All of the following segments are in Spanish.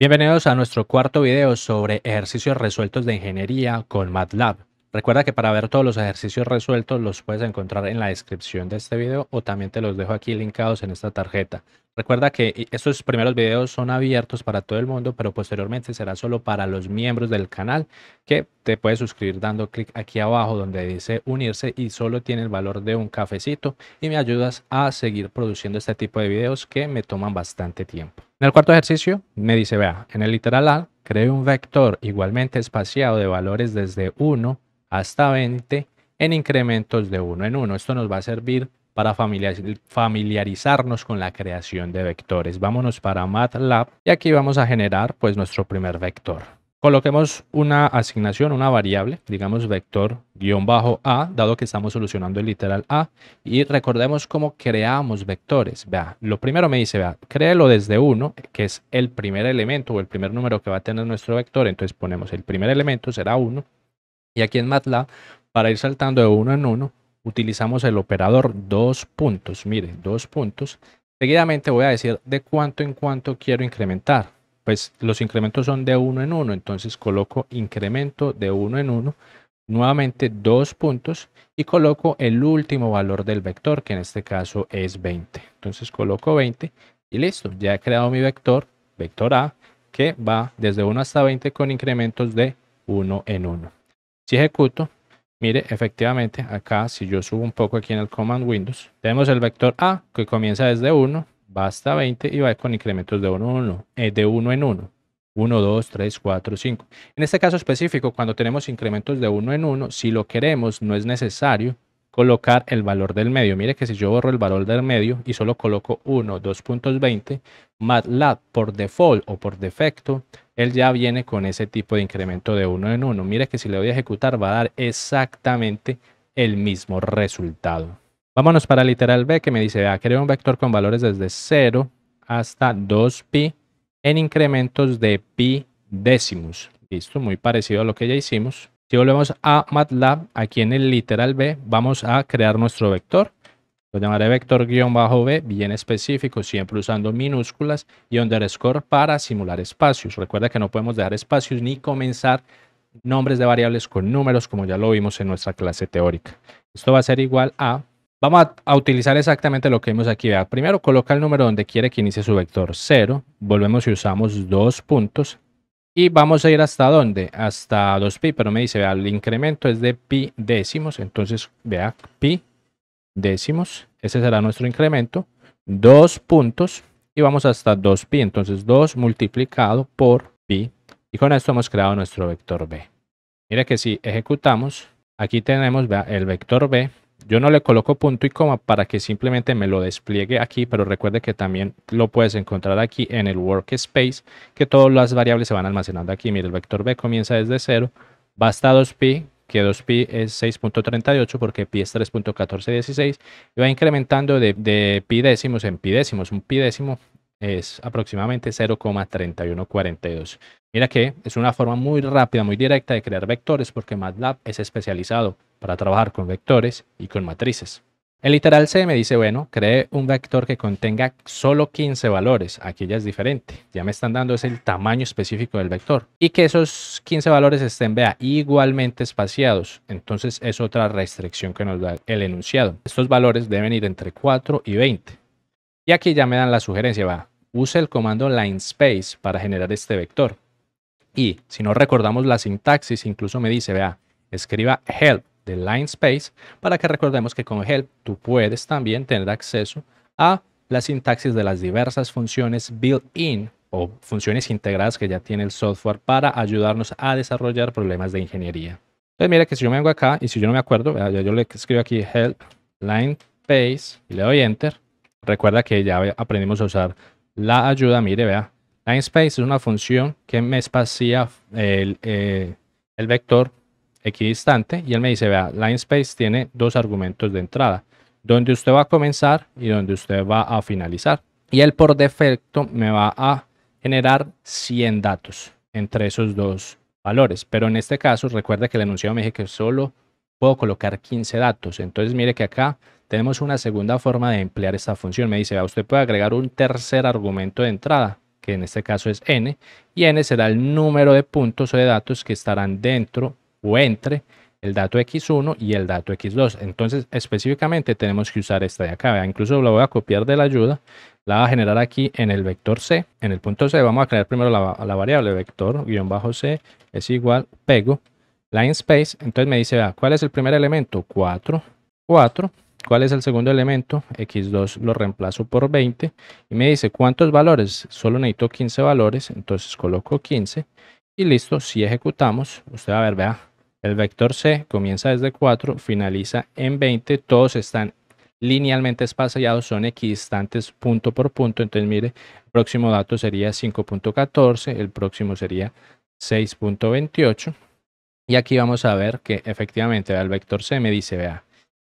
Bienvenidos a nuestro cuarto video sobre ejercicios resueltos de ingeniería con MATLAB. Recuerda que para ver todos los ejercicios resueltos los puedes encontrar en la descripción de este video o también te los dejo aquí linkados en esta tarjeta. Recuerda que estos primeros videos son abiertos para todo el mundo, pero posteriormente será solo para los miembros del canal que te puedes suscribir dando clic aquí abajo donde dice unirse y solo tiene el valor de un cafecito y me ayudas a seguir produciendo este tipo de videos que me toman bastante tiempo. En el cuarto ejercicio me dice, vea, en el literal A, cree un vector igualmente espaciado de valores desde 1 hasta 20 en incrementos de 1 en 1. Esto nos va a servir para familiarizarnos con la creación de vectores. Vámonos para MATLAB y aquí vamos a generar pues nuestro primer vector. Coloquemos una asignación, una variable, digamos vector-a, dado que estamos solucionando el literal a, y recordemos cómo creamos vectores. Vea, lo primero me dice, vea, créelo desde 1, que es el primer elemento o el primer número que va a tener nuestro vector, entonces ponemos el primer elemento será 1, y aquí en MATLAB, para ir saltando de uno en uno, utilizamos el operador dos puntos. Mire, dos puntos. Seguidamente voy a decir de cuánto en cuánto quiero incrementar. Pues los incrementos son de uno en uno, entonces coloco incremento de uno en uno, nuevamente dos puntos y coloco el último valor del vector, que en este caso es 20. Entonces coloco 20 y listo, ya he creado mi vector, vector A, que va desde 1 hasta 20 con incrementos de 1 en 1. Si ejecuto, mire, efectivamente, acá, si yo subo un poco aquí en el Command Windows, tenemos el vector A, que comienza desde 1, va hasta 20 y va con incrementos de 1, 1 eh, de 1 en 1. 1, 2, 3, 4, 5. En este caso específico, cuando tenemos incrementos de 1 en 1, si lo queremos, no es necesario colocar el valor del medio. Mire que si yo borro el valor del medio y solo coloco 1, 2.20, MATLAB por default o por defecto, él ya viene con ese tipo de incremento de 1 en 1. Mire que si le voy a ejecutar va a dar exactamente el mismo resultado. Vámonos para literal B que me dice, vea, creo un vector con valores desde 0 hasta 2pi en incrementos de pi décimos. Listo, muy parecido a lo que ya hicimos. Si volvemos a MATLAB, aquí en el literal B vamos a crear nuestro vector. Lo llamaré vector-b, bien específico, siempre usando minúsculas y underscore para simular espacios. Recuerda que no podemos dejar espacios ni comenzar nombres de variables con números, como ya lo vimos en nuestra clase teórica. Esto va a ser igual a... Vamos a, utilizar exactamente lo que vimos aquí. primero coloca el número donde quiere que inicie su vector 0. Volvemos y usamos dos puntos. Y vamos a ir hasta dónde? Hasta 2pi, pero me dice, vea, el incremento es de pi décimos. Entonces, vea, pi décimos. Ese será nuestro incremento. Dos puntos. Y vamos hasta 2pi. Entonces, 2 multiplicado por pi. Y con esto hemos creado nuestro vector b. Mira que si ejecutamos, aquí tenemos el vector b yo no le coloco punto y coma para que simplemente me lo despliegue aquí, pero recuerde que también lo puedes encontrar aquí en el workspace, que todas las variables se van almacenando aquí. Mire, el vector b comienza desde 0, va hasta 2pi, que 2pi es 6.38 porque pi es 3.1416 y va incrementando de, de, pi décimos en pi décimos. Un pi décimo es aproximadamente 0,3142. Mira que es una forma muy rápida, muy directa de crear vectores porque MATLAB es especializado para trabajar con vectores y con matrices. El literal C me dice, bueno, cree un vector que contenga solo 15 valores. Aquí ya es diferente. Ya me están dando el tamaño específico del vector. Y que esos 15 valores estén, vea, igualmente espaciados. Entonces es otra restricción que nos da el enunciado. Estos valores deben ir entre 4 y 20. Y aquí ya me dan la sugerencia, va, use el comando line space para generar este vector. Y si no recordamos la sintaxis, incluso me dice, vea, escriba help de line space para que recordemos que con help tú puedes también tener acceso a la sintaxis de las diversas funciones built-in o funciones integradas que ya tiene el software para ayudarnos a desarrollar problemas de ingeniería. Entonces mira que si yo me vengo acá y si yo no me acuerdo, yo, yo le escribo aquí help line space y le doy enter. Recuerda que ya aprendimos a usar la ayuda, mire, vea, Linespace es una función que me espacía eh, el, vector equidistante y él me dice, vea, Linespace tiene dos argumentos de entrada, donde usted va a comenzar y donde usted va a finalizar. Y él por defecto me va a generar 100 datos entre esos dos valores. Pero en este caso, recuerde que el enunciado me dije que solo puedo colocar 15 datos. Entonces, mire que acá tenemos una segunda forma de emplear esta función. Me dice, vea, usted puede agregar un tercer argumento de entrada que en este caso es n, y n será el número de puntos o de datos que estarán dentro o entre el dato x1 y el dato x2. Entonces, específicamente tenemos que usar esta de acá. ¿vea? Incluso la voy a copiar de la ayuda. La voy a generar aquí en el vector c. En el punto c vamos a crear primero la, variable vector guión bajo c es igual pego line space. Entonces me dice, ¿cuál es el primer elemento? 4, 4. ¿Cuál es el segundo elemento? X2 lo reemplazo por 20 y me dice cuántos valores. Solo necesito 15 valores, entonces coloco 15 y listo. Si ejecutamos, usted va a ver, vea, el vector C comienza desde 4, finaliza en 20, todos están linealmente espaciados, son equidistantes punto por punto. Entonces, mire, el próximo dato sería 5.14, el próximo sería 6.28. Y aquí vamos a ver que efectivamente el vector C me dice, vea,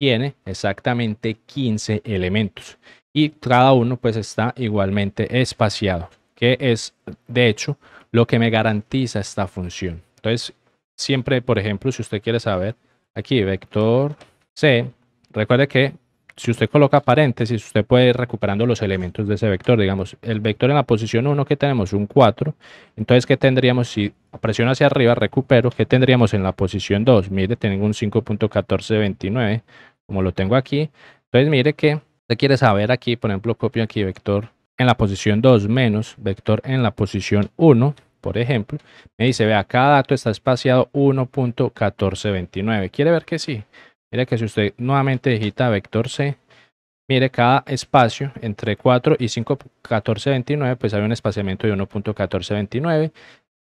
tiene exactamente 15 elementos y cada uno pues está igualmente espaciado, que es de hecho lo que me garantiza esta función. Entonces, siempre, por ejemplo, si usted quiere saber, aquí vector C, recuerde que si usted coloca paréntesis, usted puede ir recuperando los elementos de ese vector. Digamos, el vector en la posición 1 que tenemos un 4. Entonces, ¿qué tendríamos si presiono hacia arriba, recupero? ¿Qué tendríamos en la posición 2? Mire, tengo un 5.1429 como lo tengo aquí. Entonces mire que usted quiere saber aquí, por ejemplo, copio aquí vector en la posición 2 menos vector en la posición 1, por ejemplo. Me dice, vea, cada dato está espaciado 1.1429. Quiere ver que sí. Mire que si usted nuevamente digita vector C, mire cada espacio entre 4 y 5.1429, pues hay un espaciamiento de 1.1429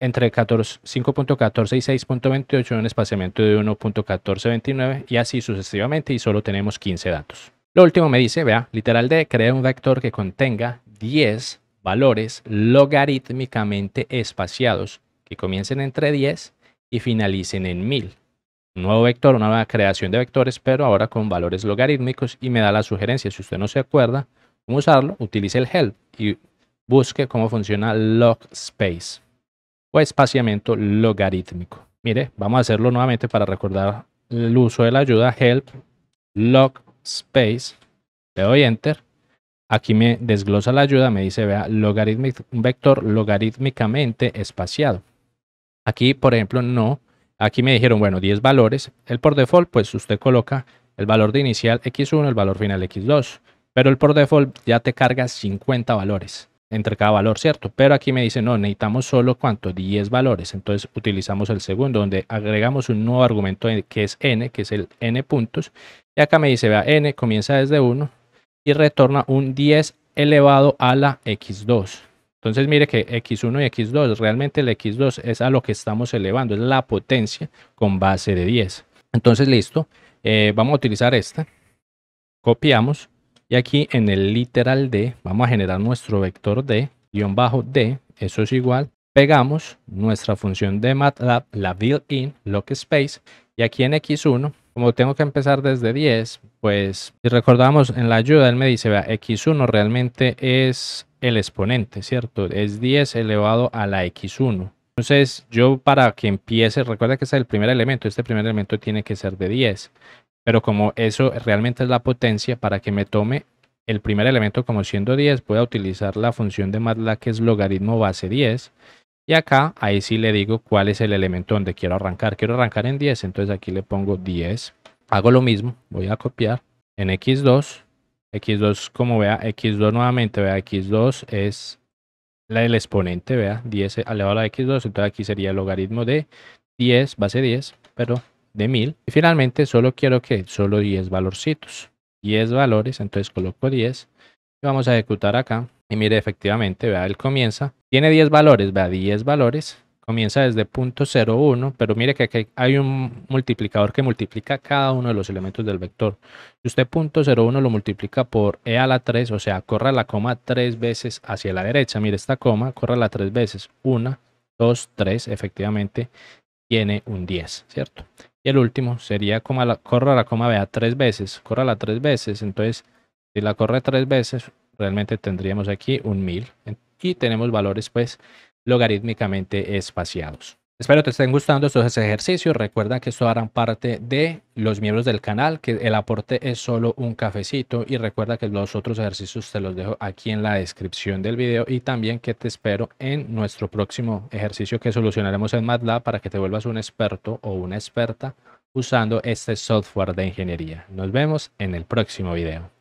entre 5.14 y 6.28 un espaciamiento de 1.1429 y así sucesivamente y solo tenemos 15 datos. Lo último me dice, vea, literal D, crea un vector que contenga 10 valores logarítmicamente espaciados que comiencen entre 10 y finalicen en 1000. Un nuevo vector, una nueva creación de vectores, pero ahora con valores logarítmicos y me da la sugerencia, si usted no se acuerda cómo usarlo, utilice el help y busque cómo funciona log space o espaciamiento logarítmico. Mire, vamos a hacerlo nuevamente para recordar el uso de la ayuda help log space. Le doy enter. Aquí me desglosa la ayuda, me dice, vea, logarítmico, un vector logarítmicamente espaciado. Aquí, por ejemplo, no. Aquí me dijeron, bueno, 10 valores. El por default, pues usted coloca el valor de inicial x1, el valor final x2. Pero el por default ya te carga 50 valores entre cada valor, ¿cierto? Pero aquí me dice, no, necesitamos solo cuánto, 10 valores. Entonces utilizamos el segundo, donde agregamos un nuevo argumento que es n, que es el n puntos. Y acá me dice, vea, n comienza desde 1 y retorna un 10 elevado a la x2. Entonces mire que x1 y x2, realmente el x2 es a lo que estamos elevando, es la potencia con base de 10. Entonces listo, eh, vamos a utilizar esta, copiamos y aquí en el literal D vamos a generar nuestro vector D, guión bajo D, eso es igual. Pegamos nuestra función de MATLAB, la built-in, space y aquí en X1 como tengo que empezar desde 10, pues si recordamos en la ayuda, él me dice, vea, x1 realmente es el exponente, ¿cierto? Es 10 elevado a la x1. Entonces yo para que empiece, recuerda que es el primer elemento, este primer elemento tiene que ser de 10. Pero como eso realmente es la potencia, para que me tome el primer elemento como siendo 10, voy a utilizar la función de MATLAB que es logaritmo base 10. Y acá, ahí sí le digo cuál es el elemento donde quiero arrancar. Quiero arrancar en 10, entonces aquí le pongo 10. Hago lo mismo, voy a copiar en X2. X2, como vea, X2 nuevamente, vea, X2 es el exponente, vea, 10 elevado a X2. Entonces aquí sería el logaritmo de 10, base 10, pero de 1000. Y finalmente solo quiero que solo 10 valorcitos. 10 valores, entonces coloco 10. Y vamos a ejecutar acá. Y mire, efectivamente, vea, él comienza. Tiene 10 valores, vea, 10 valores. Comienza desde 01, pero mire que aquí hay un multiplicador que multiplica cada uno de los elementos del vector. Si usted punto 01 lo multiplica por e a la 3, o sea, corra la coma tres veces hacia la derecha. Mire esta coma, corra la tres veces. 1, 2, 3, efectivamente, tiene un 10, ¿cierto? Y el último sería como la, corra la coma vea tres veces. la tres veces. Entonces, si la corre tres veces, realmente tendríamos aquí un 1000. Y tenemos valores pues logarítmicamente espaciados. Espero te estén gustando estos ejercicios. Recuerda que esto harán parte de los miembros del canal, que el aporte es solo un cafecito. Y recuerda que los otros ejercicios te los dejo aquí en la descripción del video y también que te espero en nuestro próximo ejercicio que solucionaremos en MATLAB para que te vuelvas un experto o una experta usando este software de ingeniería. Nos vemos en el próximo video.